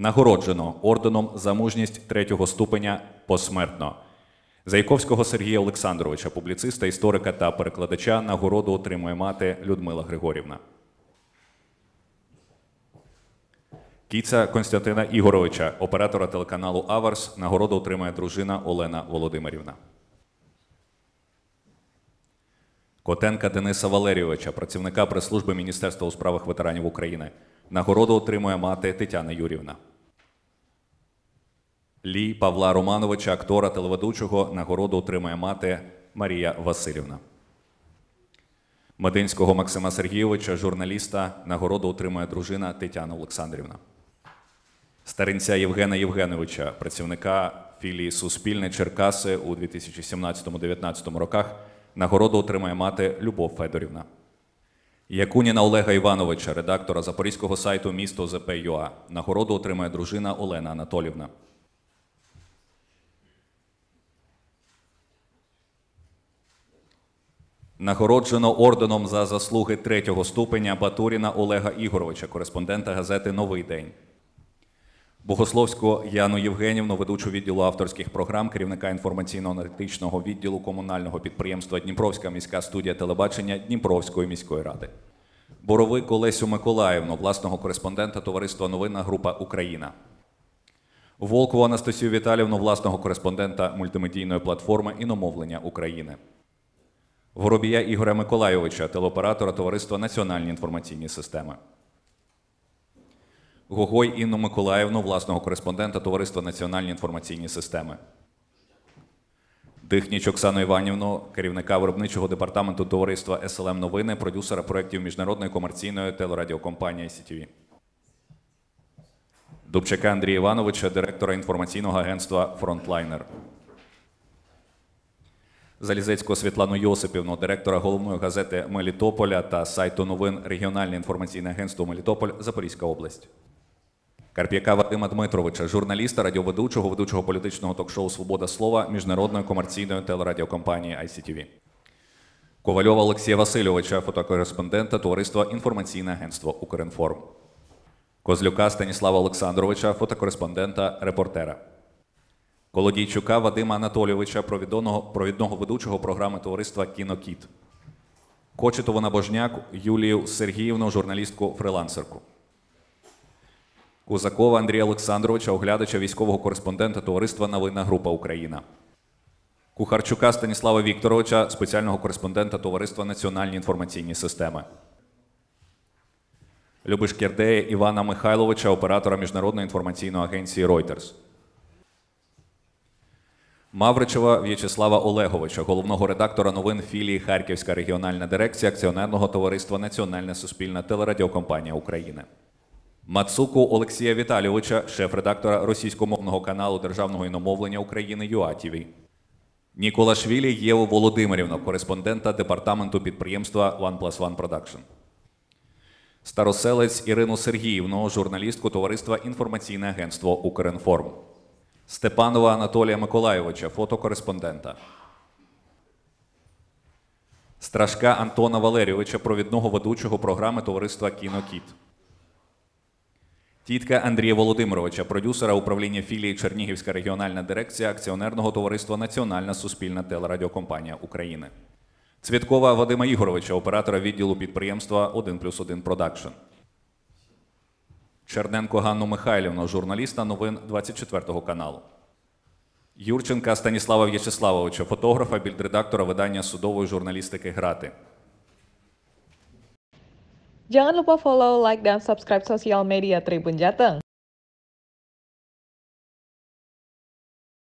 Нагороджено орденом за мужність третього ступеня посмертно. Зайковського Сергія Олександровича, публіциста, історика та перекладача, нагороду отримує мати Людмила Григорівна. Кіця Константина Ігоровича, оператора телеканалу Аварс, нагороду отримає дружина Олена Володимирівна. Котенка Дениса Валерійовича, працівника прес-служби Міністерства у справах ветеранів України. Нагороду отримує мати Тетяна Юрівна. Лі Павла Романовича, актора телеведучого, нагороду отримає мати Марія Васильівна. Мединського Максима Сергійовича, журналіста, нагороду отримає дружина Тетяна Олександрівна. Старинця Євгена Євгеновича, працівника філії Суспільне Черкаси у 2017-2019 роках. Нагороду отримає мати Любов Федорівна. Якуніна Олега Івановича, редактора запорізького сайту місто ЗПЮА. Нагороду отримає дружина Олена Анатолівна. Нагороджено орденом за заслуги третього ступеня Батуріна Олега Ігоровича, кореспондента газети Новий день. Богословську Яну Євгенівну, ведучу відділу авторських програм, керівника інформаційно-аналітичного відділу комунального підприємства Дніпровська міська студія телебачення Дніпровської міської ради. Боровик Олесю Миколаївну, власного кореспондента Товариства Новинна Група Україна. Волкову Анастасію Віталівну, власного кореспондента мультимедійної платформи іномовлення України. Воробія Ігоря Миколайовича, телеоператора Товариства Національні інформаційні системи. Гогой Інну Миколаївну, власного кореспондента Товариства Національні інформаційні системи. Дихніч Оксану Іванівну, керівника виробничого департаменту товариства СЛМ Новини, продюсера проєктів міжнародної комерційної телерадіокомпанії СІТВ, Дубчака Андрія Івановича, директора інформаційного агентства Фронтлайнер. Залізецького Світлану Йосипівну, директора головної газети Мелітополя та сайту новин Регіональне інформаційне агентство Мелітополь Запорізька область. Карп'яка Вадима Дмитровича, журналіста, радіоведучого, ведучого політичного ток-шоу Свобода слова міжнародної комерційної телерадіокомпанії ICTV. Ковальова Олексія Васильовича, фотокореспондента Товариства Інформаційне агентство Укрінформ. Козлюка Станіслава Олександровича, фотокореспондента, репортера. Колодійчука Вадима Анатолійовича, провідного, провідного ведучого програми товариства Кінокіт. Кочетову Набожняк Юлію Сергіївну, журналістку-фрилансерку. Кузакова Андрія Олександровича, оглядача військового кореспондента Товариства Новинна Група Україна. Кухарчука Станіслава Вікторовича, спеціального кореспондента Товариства Національні інформаційні системи. Любиш Кірдея Івана Михайловича, оператора Міжнародної інформаційної агенції Reuters. Мавричева В'ячеслава Олеговича, головного редактора новин філії Харківська регіональна дирекція акціонерного товариства Національна Суспільна телерадіокомпанія України. Мацуку Олексія Віталійовича, шеф-редактора російськомовного каналу державного іномовлення України ЮАТІВІ. Ніколашвілі Єву Володимирівну, кореспондента департаменту підприємства OnePlus One Production. Староселець Ірину Сергіївну, журналістку товариства Інформаційне агентство Укрінформ. Степанова Анатолія Миколайовича, фотокореспондента. Страшка Антона Валерійовича, провідного ведучого програми товариства Кінокіт. Тітка Андрія Володимировича, продюсера управління філії Чернігівська регіональна дирекція акціонерного товариства Національна Суспільна телерадіокомпанія України. Цвіткова Вадима Ігоровича, оператора відділу підприємства плюс 1+,1 продакшн. Черненко Ганну Михайлівну, журналіста новин 24 каналу. Юрченка Станіслава В'ячеславовича, фотографа, більдредактора видання судової журналістики Грати. Jangan lupa follow, like, dan subscribe sosial media Tribun Jateng.